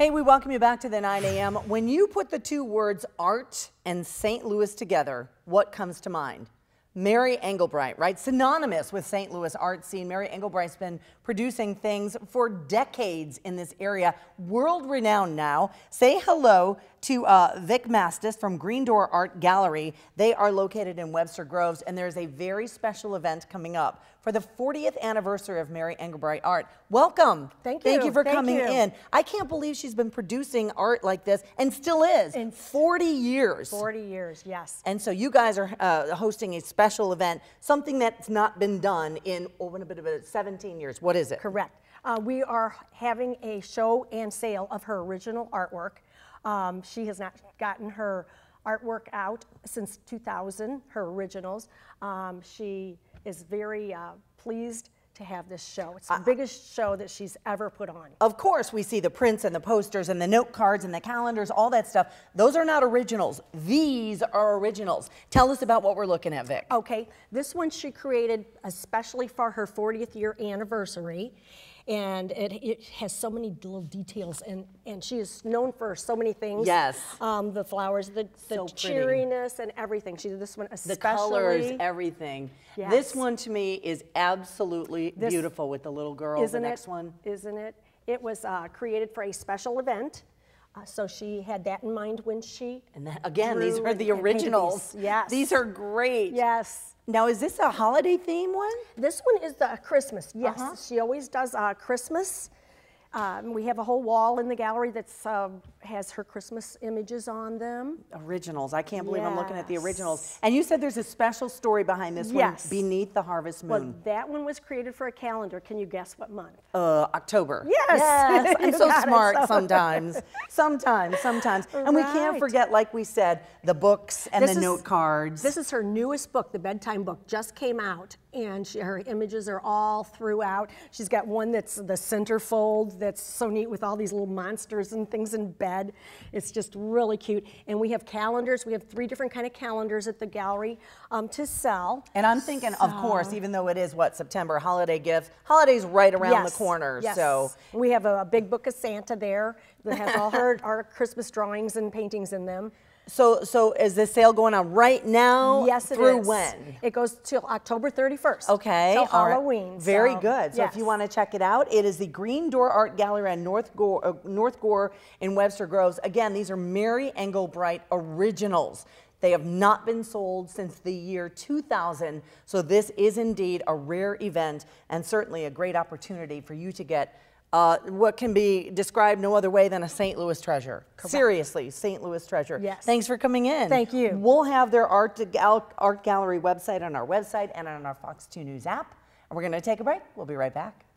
Hey, we welcome you back to the 9 a.m. When you put the two words art and St. Louis together, what comes to mind? Mary Engelbright, right? Synonymous with St. Louis art scene. Mary Engelbright's been producing things for decades in this area, world renowned now. Say hello to uh, Vic Mastis from Green Door Art Gallery. They are located in Webster Groves, and there's a very special event coming up for the 40th anniversary of Mary Engelbright Art. Welcome. Thank you. Thank you for Thank coming you. in. I can't believe she's been producing art like this and still is in 40 years. 40 years, yes. And so you guys are uh, hosting a special special event, something that's not been done in, oh, a bit of a 17 years. What is it? Correct. Uh, we are having a show and sale of her original artwork. Um, she has not gotten her artwork out since 2000, her originals. Um, she is very uh, pleased to have this show. It's the uh, biggest show that she's ever put on. Of course, we see the prints and the posters and the note cards and the calendars, all that stuff. Those are not originals. These are originals. Tell us about what we're looking at, Vic. Okay, this one she created especially for her 40th year anniversary and it, it has so many little details, and, and she is known for so many things. Yes. Um, the flowers, the, the so cheeriness, and everything. She did this one especially. The colors, everything. Yes. This one to me is absolutely this, beautiful with the little girl. Isn't the next it, one, isn't it? It was uh, created for a special event. Uh, so she had that in mind when she and that, again these are the originals these. yes these are great yes now, is this a holiday theme one? This one is the Christmas. Yes, uh -huh. she always does uh, Christmas um, we have a whole wall in the gallery that uh, um, has her Christmas images on them. Originals. I can't believe yes. I'm looking at the originals. And you said there's a special story behind this yes. one, Beneath the Harvest Moon. Well, that one was created for a calendar. Can you guess what month? Uh, October. Yes. yes. I'm so smart so. sometimes. sometimes, sometimes. Right. And we can't forget, like we said, the books and this the is, note cards. This is her newest book. The bedtime book just came out and she, her images are all throughout. She's got one that's the centerfold that's so neat with all these little monsters and things in bed. It's just really cute. And we have calendars. We have three different kind of calendars at the gallery um, to sell. And I'm thinking, so. of course, even though it is what September holiday gift, holidays right around yes. the corner. Yes. So we have a, a big book of Santa there that has all her our Christmas drawings and paintings in them. So, so is this sale going on right now? Yes, it through is. when? It goes till October 31st. Okay. Till Halloween. Right. Very so, good. So yes. if you want to check it out, it is the Green Door Art Gallery on North Gore, uh, North Gore in Webster Groves. Again, these are Mary Engelbright originals. They have not been sold since the year 2000. So this is indeed a rare event and certainly a great opportunity for you to get uh, what can be described no other way than a St. Louis treasure. Correct. Seriously, St. Louis treasure. Yes. Thanks for coming in. Thank you. We'll have their art, art gallery website on our website and on our Fox 2 News app. And we're going to take a break. We'll be right back.